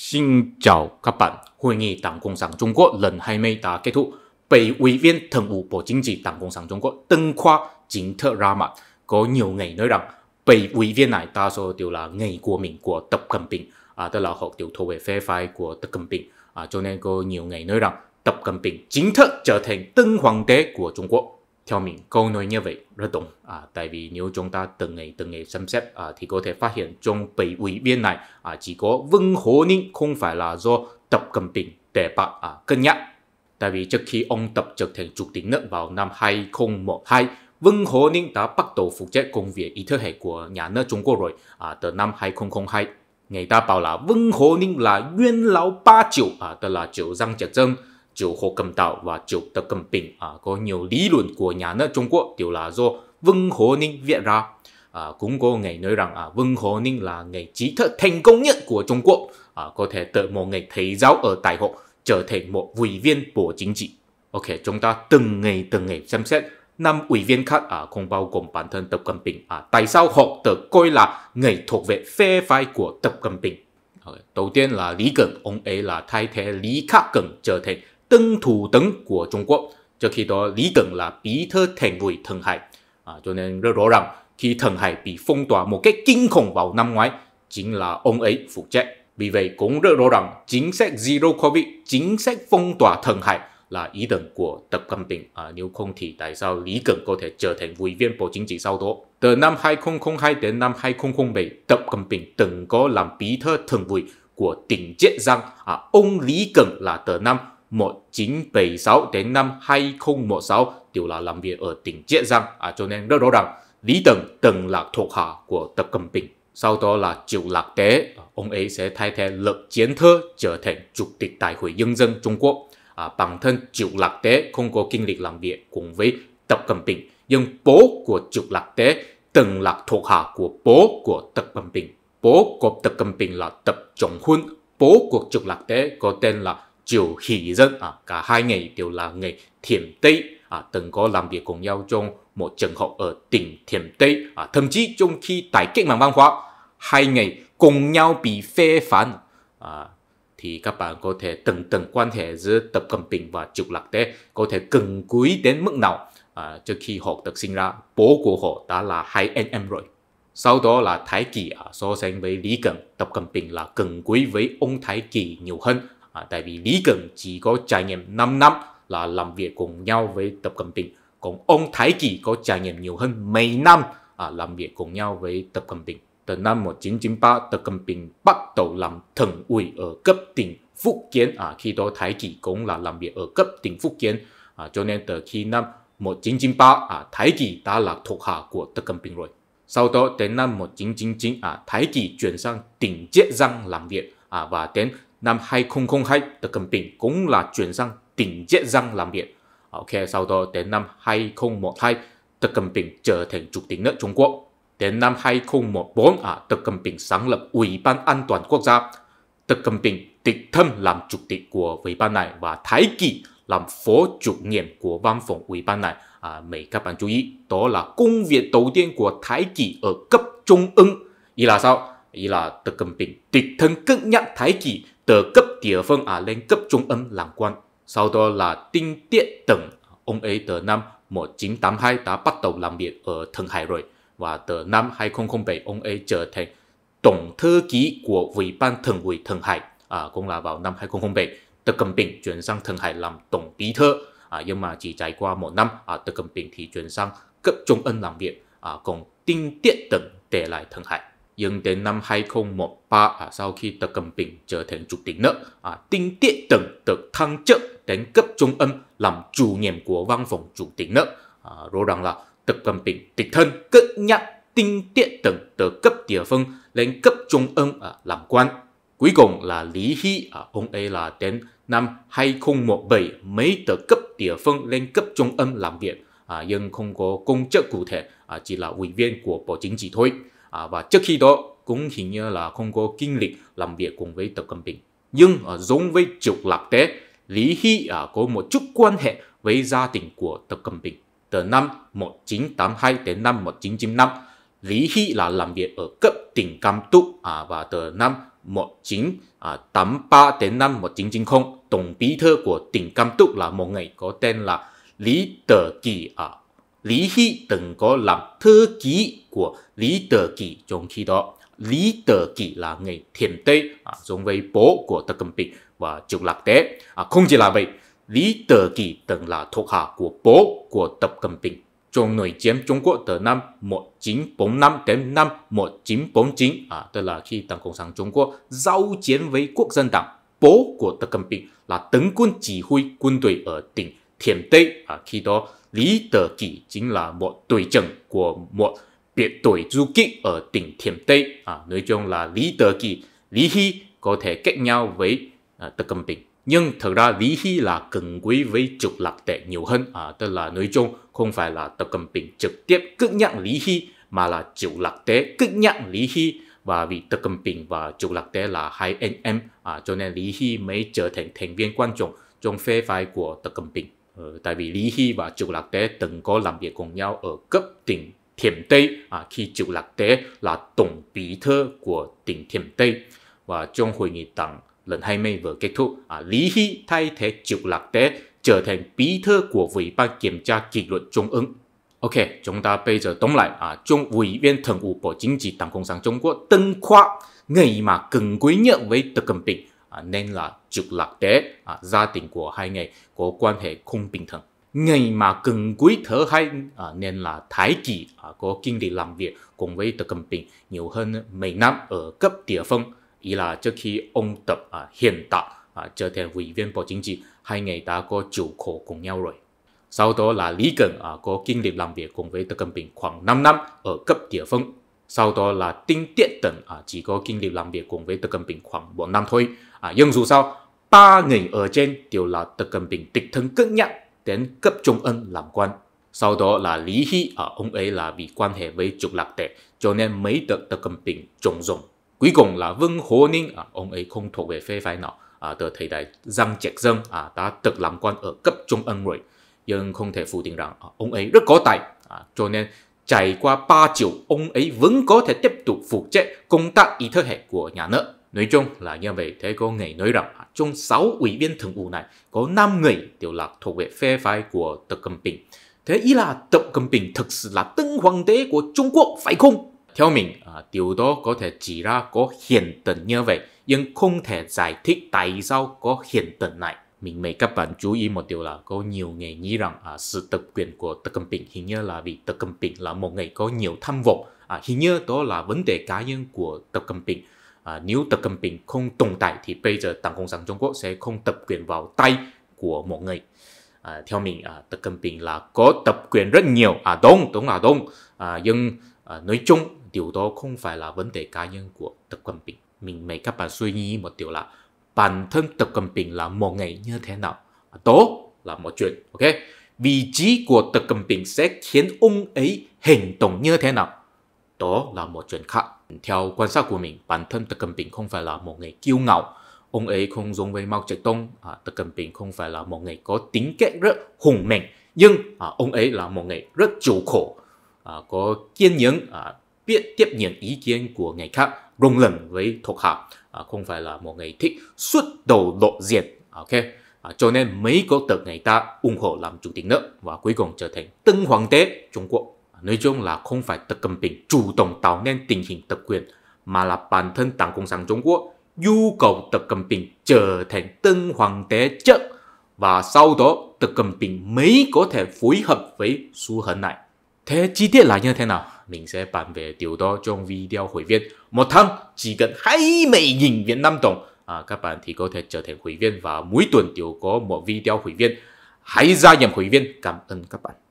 Xin chào các bạn. Hội nghị Đảng Cộng sản Trung Quốc lần 20 đã kết thúc. Bảy ủy viên thường vụ Bộ Chính trị Đảng Cộng sản Trung Quốc tân khoa chính thức ra mặt. Có nhiều người nói rằng bảy ủy viên này đa số đều là người của mình của Tập Cận Bình, à, tức là họ đều thuộc về phe phái của Tập Cận Bình. À, cho nên có nhiều người nói rằng Tập Cận Bình chính thức trở thành tân hoàng đế của Trung Quốc theo mình câu nói như vậy rất đúng à, tại vì nếu chúng ta từng ngày từng ngày xem xét à, thì có thể phát hiện trong bảy ủy viên này à, chỉ có Vương Hồ Ninh không phải là do Tập cầm Bình để bạn à, cân nhắc tại vì trước khi ông Tập trở thành chủ tịch nước vào năm 2012 Vương Hồ Ninh đã bắt đầu phụ trách công việc ý thế hệ của nhà nước Trung Quốc rồi à, từ năm 2002 người ta bảo là Vương Hồ Ninh là nguyên lão ba triệu à, tức là triệu răng Trạch Dân triều Hồ Cầm Tạo và triều Tập Cầm Bình à, có nhiều lý luận của nhà nước Trung Quốc đều là do Vương Hồ Ninh viết ra. À, cũng có người nói rằng à, Vương Hồ Ninh là người trí thức thành công nhất của Trung Quốc, à, có thể tự một người thầy giáo ở Đại học trở thành một ủy viên Bộ Chính trị. Ok, chúng ta từng ngày từng ngày xem xét năm ủy viên khác à, không bao gồm bản thân Tập Cận Bình à, tại sao họ được coi là người thuộc về phe phái của Tập Cận Bình? Okay. Đầu tiên là Lý cận, ông ấy là thay thế Lý Khắc cận trở thành Tân Thủ tướng của Trung Quốc. Trước khi đó Lý Cẩn là bí thư thành ủy Thượng Hải. À, cho nên rất rõ ràng khi Thượng Hải bị phong tỏa một cách kinh khủng vào năm ngoái, chính là ông ấy phụ trách. Vì vậy cũng rất rõ ràng chính sách Zero Covid, chính sách phong tỏa Thượng Hải là ý tưởng của Tập Cận Bình. À, nếu không thì tại sao Lý Cẩn có thể trở thành ủy viên Bộ Chính trị sau đó? Từ năm 2002 đến năm 2007, Tập Cận Bình từng có làm bí thư thường ủy của tỉnh Chiết Giang. À, ông Lý Cẩn là từ năm 1976 đến năm 2016 đều là làm việc ở tỉnh Chiết Giang à, cho nên rất rõ ràng Lý Tần từng là thuộc hạ của Tập Cầm Bình. Sau đó là Triệu Lạc Tế, ông ấy sẽ thay thế Lục Chiến Thơ trở thành Chủ tịch Đại hội Nhân dân Trung Quốc. À, bản thân Triệu Lạc Tế không có kinh lịch làm việc cùng với Tập Cầm Bình, nhưng bố của Triệu Lạc Tế từng là thuộc hạ của bố của Tập Cầm Bình. Bố của Tập Cầm Bình là Tập Trọng Huân, bố của Triệu Lạc Tế có tên là Triều Hỷ Dân à, cả hai người đều là người Thiểm Tây à, từng có làm việc cùng nhau trong một trường học ở tỉnh Thiểm Tây à, thậm chí trong khi tại cách mạng văn hóa hai người cùng nhau bị phê phán à, thì các bạn có thể từng từng quan hệ giữa Tập Cận Bình và Trục Lạc Tế có thể gần cuối đến mức nào à, trước khi họ được sinh ra bố của họ đã là hai anh em rồi sau đó là Thái Kỳ à, so sánh với Lý Cẩn Tập Cận Bình là gần quý với ông Thái Kỳ nhiều hơn à, tại vì Lý Cường chỉ có trải nghiệm 5 năm là làm việc cùng nhau với Tập Cận Bình còn ông Thái Kỳ có trải nghiệm nhiều hơn mấy năm à, làm việc cùng nhau với Tập Cận Bình từ năm 1993 Tập Cận Bình bắt đầu làm thường ủy ở cấp tỉnh Phúc Kiến à, khi đó Thái Kỳ cũng là làm việc ở cấp tỉnh Phúc Kiến à, cho nên từ khi năm 1993 à, Thái Kỳ đã là thuộc hạ của Tập Cận Bình rồi sau đó đến năm 1999 à, Thái Kỳ chuyển sang tỉnh Chiết Giang làm việc à, và đến năm 2002 Tập Cầm Bình cũng là chuyển sang tỉnh Chiết Giang làm việc. Ok, sau đó đến năm 2012 Tập Cận Bình trở thành chủ tịch nước Trung Quốc. Đến năm 2014, à, Tập Cận Bình sáng lập Ủy ban An toàn Quốc gia. Tập Cận Bình tịch thân làm chủ tịch của ủy ban này và Thái Kỳ làm phó chủ nhiệm của văn phòng ủy ban này. À, mời các bạn chú ý, đó là công việc đầu tiên của Thái Kỳ ở cấp trung ương. Ý là sao? ý là Tự cầm bình tịch thân cưng nhạc thái Kỳ từ cấp địa phương vâng à lên cấp trung ân làm quan sau đó là tinh tiện tầng ông ấy từ năm 1982 đã bắt đầu làm việc ở Thượng Hải rồi và từ năm 2007 ông ấy trở thành tổng thư ký của Ủy ban Thường ủy Thượng Hải à, cũng là vào năm 2007 Tập Cầm Bình chuyển sang Thượng Hải làm tổng bí thư à, nhưng mà chỉ trải qua một năm à, Tập Cầm Bình thì chuyển sang cấp trung ân làm việc à, còn Tinh Tiết Tần để lại Thượng Hải nhưng đến năm 2013 à, sau khi Tập Cận Bình trở thành chủ tịch nước, à, Đinh Tiết Tần được thăng chức đến cấp trung ương làm chủ nhiệm của văn phòng chủ tịch nước. À, rõ ràng là Tập Cận Bình tịch thân cất nhắc Đinh Tiết Tần từ cấp địa phương lên cấp trung ương à, làm quan. Cuối cùng là Lý Hy, à, ông ấy là đến năm 2017 mới từ cấp địa phương lên cấp trung ương làm việc, à, nhưng không có công chức cụ thể, à, chỉ là ủy viên của Bộ Chính trị thôi à, và trước khi đó cũng hình như là không có kinh lịch làm việc cùng với Tập Cận Bình. Nhưng à, giống với trục lạc tế, Lý Hy à, có một chút quan hệ với gia đình của Tập Cận Bình. Từ năm 1982 đến năm 1995, Lý Hy là làm việc ở cấp tỉnh Cam Túc à, và từ năm 1983 đến năm 1990, Tổng bí thư của tỉnh Cam Túc là một người có tên là Lý Tờ Kỳ à, Lý Hy từng có làm thư ký của Lý Tử Kỳ trong khi đó. Lý Tử Kỳ là người thiền tây à, giống với bố của Tập Cầm Bình và Triệu Lạc Tế. À, không chỉ là vậy, Lý Tử Kỳ từng là thuộc hạ của bố của Tập Cầm Bình trong nội chiến Trung Quốc từ năm 1945 đến năm 1949, à, tức là khi Đảng Cộng sản Trung Quốc giao chiến với Quốc dân Đảng, bố của Tập Cầm Bình là tướng quân chỉ huy quân đội ở tỉnh Thiểm Tây, à, khi đó Lý Tờ Kỳ chính là một tuổi trưởng của một biệt tuổi du kích ở tỉnh Thiểm Tây. À, nói chung là Lý Tờ Kỳ, Lý Hy có thể cách nhau với à, Tập Cận Bình. Nhưng thật ra Lý Hy là gần quý với trục lạc tệ nhiều hơn. À, tức là nói chung không phải là Tập Cận Bình trực tiếp cưng nhận Lý Hy mà là trục lạc tế cưng nhận Lý Hy và vì Tập Cận Bình và trục lạc tế là hai anh em à, cho nên Lý Hy mới trở thành thành viên quan trọng trong phê phái của Tập Cận Bình. Ờ, tại vì Lý Hy và Triệu Lạc Tế từng có làm việc cùng nhau ở cấp tỉnh Thiểm Tây à, khi Triệu Lạc Tế là tổng bí thư của tỉnh Thiểm Tây và trong hội nghị đảng lần 20 vừa kết thúc, à, Lý Hy thay thế Triệu Lạc Tế trở thành bí thư của Ủy ban Kiểm tra Kỷ luật Trung ương. Ok, chúng ta bây giờ tóm lại, à, ủy viên thường vụ Bộ Chính trị Đảng Cộng sản Trung Quốc Tân Khoa ngày mà cần quý nhận với Tập Cận Bình À, nên là trực lạc tế à, gia đình của hai người có quan hệ không bình thường ngày mà cần quý thứ hai à, nên là Thái Kỳ à, có kinh nghiệm làm việc cùng với Tập cầm Bình nhiều hơn mấy năm ở cấp địa phương ý là trước khi ông Tập à, hiện tại à, trở thành ủy viên Bộ Chính trị hai người đã có chủ khổ cùng nhau rồi sau đó là Lý Cần à, có kinh nghiệm làm việc cùng với Tập cầm Bình khoảng 5 năm ở cấp địa phương sau đó là tinh tiết tần à, chỉ có kinh nghiệm làm việc cùng với Tập Cận Bình khoảng 4 năm thôi. À, nhưng dù sao, ba người ở trên đều là Tập Cận Bình đích thân cất nhắc đến cấp trung ân làm quan. Sau đó là Lý Hy, à, ông ấy là vì quan hệ với trục lạc tệ, cho nên mấy đợt Tập Cận Bình trồng rộng. Cuối cùng là Vương Hồ Ninh, à, ông ấy không thuộc về phe phái nào, à, từ thời đại Giang Trạch Dân à, đã từng làm quan ở cấp trung ân rồi. Nhưng không thể phủ định rằng à, ông ấy rất có tài, à, cho nên Trải qua ba triệu, ông ấy vẫn có thể tiếp tục phụ trách công tác ý thức hệ của nhà nước. Nói chung là như vậy, thế có người nói rằng trong 6 ủy viên thường vụ này có 5 người đều là thuộc về phe phái của Tập Cận Bình. Thế ý là Tập Cận Bình thực sự là tân hoàng đế của Trung Quốc phải không? Theo mình, à, điều đó có thể chỉ ra có hiện tượng như vậy, nhưng không thể giải thích tại sao có hiện tượng này mình mời các bạn chú ý một điều là có nhiều người nghĩ rằng à, sự tập quyền của Tập Cận Bình hình như là vì Tập Cận Bình là một người có nhiều tham vọng à, hình như đó là vấn đề cá nhân của Tập Cận Bình à, nếu Tập Cận Bình không tồn tại thì bây giờ Đảng Cộng sản Trung Quốc sẽ không tập quyền vào tay của một người à, theo mình à, Tập Cận Bình là có tập quyền rất nhiều à đúng đúng là đúng à, nhưng à, nói chung điều đó không phải là vấn đề cá nhân của Tập Cận Bình mình mời các bạn suy nghĩ một điều là bản thân Tập Cầm Bình là một người như thế nào. Đó là một chuyện. Ok. Vị trí của Tập Cầm Bình sẽ khiến ông ấy hành động như thế nào. Đó là một chuyện khác. Theo quan sát của mình, bản thân Tập Cầm Bình không phải là một người kiêu ngạo. Ông ấy không giống với Mao Trạch Đông. À, Tập Cận Bình không phải là một người có tính cách rất hùng mạnh. Nhưng à, ông ấy là một người rất chịu khổ, à, có kiên nhẫn, à, biết tiếp nhận ý kiến của người khác rung lừng với thuộc hạ à, không phải là một người thích xuất đầu lộ diện à, ok à, cho nên mấy có được người ta ủng hộ làm chủ tịch nước và cuối cùng trở thành tân hoàng đế Trung Quốc à, nói chung là không phải Tập Cận Bình chủ động tạo nên tình hình tập quyền mà là bản thân Đảng Cộng sản Trung Quốc nhu cầu Tập Cận Bình trở thành tân hoàng đế trước và sau đó Tập Cận Bình mới có thể phối hợp với xu hướng này. Thế chi tiết là như thế nào? mình sẽ bàn về điều đó trong video hội viên. Một tháng chỉ cần 20.000 Việt Nam đồng à, các bạn thì có thể trở thành hội viên và mỗi tuần đều có một video hội viên. Hãy gia nhập hội viên. Cảm ơn các bạn.